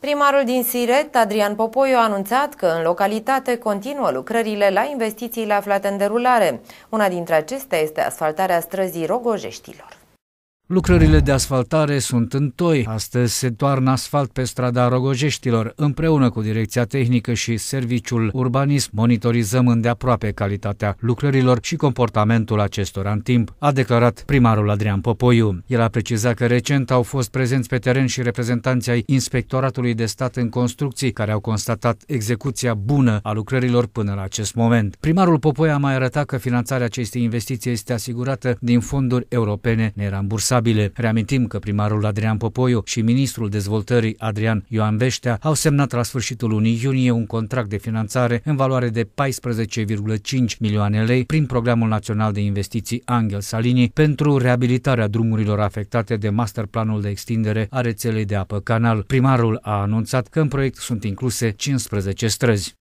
Primarul din Siret, Adrian Popoiu, a anunțat că în localitate continuă lucrările la investițiile aflate în derulare. Una dintre acestea este asfaltarea străzii Rogojeștilor. Lucrările de asfaltare sunt în toi. Astăzi se toarnă asfalt pe strada Rogojeștilor. Împreună cu Direcția Tehnică și Serviciul Urbanism monitorizăm îndeaproape calitatea lucrărilor și comportamentul acestora în timp, a declarat primarul Adrian Popoiu. El a precizat că recent au fost prezenți pe teren și reprezentanții ai Inspectoratului de Stat în Construcții care au constatat execuția bună a lucrărilor până la acest moment. Primarul Popoiu a mai arătat că finanțarea acestei investiții este asigurată din fonduri europene nerambursabile responsabile. Reamintim că primarul Adrian Popoiu și ministrul dezvoltării Adrian Ioan Veștea au semnat la sfârșitul lunii iunie un contract de finanțare în valoare de 14,5 milioane lei prin Programul Național de Investiții Angel Salini pentru reabilitarea drumurilor afectate de masterplanul de extindere a rețelei de apă canal. Primarul a anunțat că în proiect sunt incluse 15 străzi.